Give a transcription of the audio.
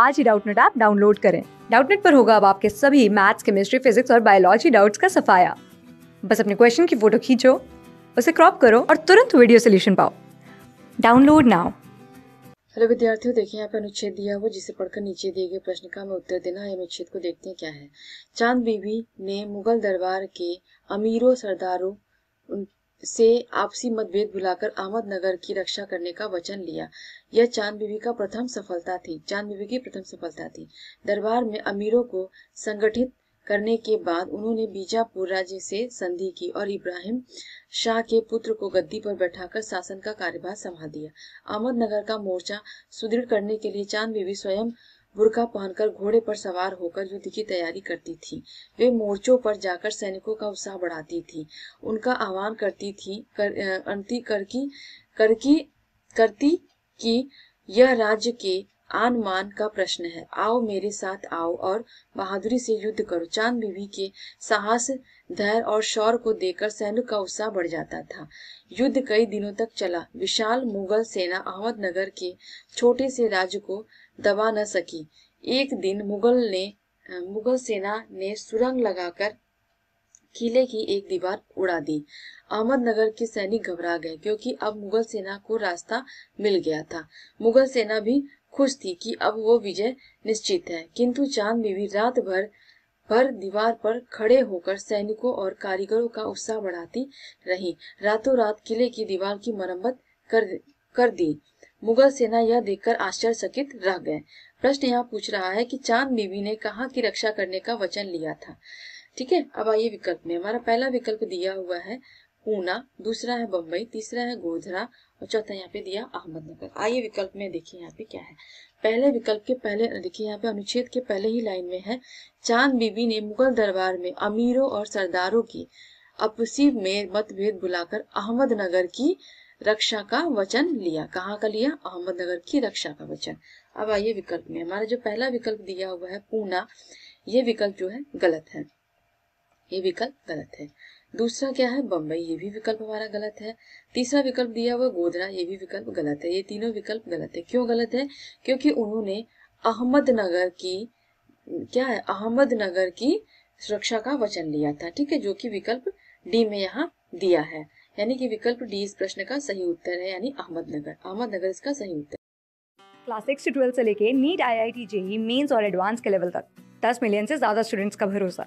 आज ही Doubtnut app download करें डाउटनेट पर होगा अब आपके सभी मैथ्स केमिस्ट्री फिजिक्स और बायोलॉजी डाउट्स का सफाया बस अपने क्वेश्चन की फोटो खींचो उसे क्रॉप करो और तुरंत वीडियो सोल्यूशन पाओ डाउनलोड नाउ हेलो विद्यार्थियों देखिए यहाँ पे अनुच्छेद दिया हुआ जिसे पढ़कर नीचे दिए गए प्रश्न का हमें उत्तर देना है अनुच्छेद को देखते हैं क्या है चांद बीबी ने मुगल दरबार के अमीरों सरदारों से आपसी मतभेद भुलाकर अहमदनगर की रक्षा करने का वचन लिया यह चांद बीबी का प्रथम सफलता थी चांद बीबी की प्रथम सफलता थी दरबार में अमीरों को संगठित करने के बाद उन्होंने बीजापुर राज्य से संधि की और इब्राहिम शाह के पुत्र को गद्दी पर बैठाकर शासन का कार्यभार संभाल दिया अहमदनगर का मोर्चा सुदृढ़ करने के लिए चांद बीबी स्वयं बुरका पहनकर घोड़े पर सवार होकर युद्ध की तैयारी करती थी वे मोर्चों पर जाकर सैनिकों का उत्साह बढ़ाती थी उनका आह्वान करती थी कर, करकी करकी करती कि यह राज्य के आन मान का प्रश्न है आओ मेरे साथ आओ और बहादुरी से युद्ध करो चांद बीवी के साहस धैर्य और शौर को देखकर सैनिक का उत्साह बढ़ जाता था युद्ध कई दिनों तक चला विशाल मुगल सेना अहमदनगर के छोटे से राज्य को दबा न सकी एक दिन मुगल ने मुगल सेना ने सुरंग लगाकर किले की एक दीवार उड़ा दी अहमदनगर के सैनिक घबरा गए क्योंकि अब मुगल सेना को रास्ता मिल गया था मुगल सेना भी खुश थी कि अब वो विजय निश्चित है किंतु चांद बीवी रात भर भर दीवार पर खड़े होकर सैनिकों और कारीगरों का उत्साह बढ़ाती रही रातों रात किले की दीवार की मरम्मत कर कर दी मुगल सेना यह देखकर आश्चर्यचकित रह गए प्रश्न यहाँ पूछ रहा है कि चांद बीवी ने कहाँ की रक्षा करने का वचन लिया था ठीक है अब आइए विकल्प में हमारा पहला विकल्प दिया हुआ है पूना दूसरा है बम्बई तीसरा है गोधरा और चौथा यहाँ पे दिया अहमदनगर आइए विकल्प में देखिए यहाँ पे क्या है पहले विकल्प के पहले देखिए यहाँ पे अनुच्छेद के पहले ही लाइन में है चांद बीबी ने मुगल दरबार में अमीरों और सरदारों की अपसी में मतभेद बुलाकर अहमदनगर की रक्षा का वचन लिया कहाँ का लिया अहमदनगर की रक्षा का वचन अब आइए विकल्प में हमारा जो पहला विकल्प दिया हुआ है पूना ये विकल्प जो है गलत है ये विकल्प गलत है दूसरा क्या है बम्बई ये भी विकल्प हमारा गलत है तीसरा विकल्प दिया हुआ गोधरा ये भी विकल्प गलत है ये तीनों विकल्प गलत है क्यों गलत है क्योंकि उन्होंने अहमदनगर की क्या है अहमदनगर की सुरक्षा का वचन लिया था ठीक है जो कि विकल्प डी में यहाँ दिया है यानी कि विकल्प डी इस प्रश्न का सही उत्तर है यानी अहमदनगर अहमदनगर इसका सही उत्तर क्लास सिक्स से से लेके NEET I I T JEE और एडवांस के लेवल तक दस मिलियन से ज्यादा स्टूडेंट्स का भरोसा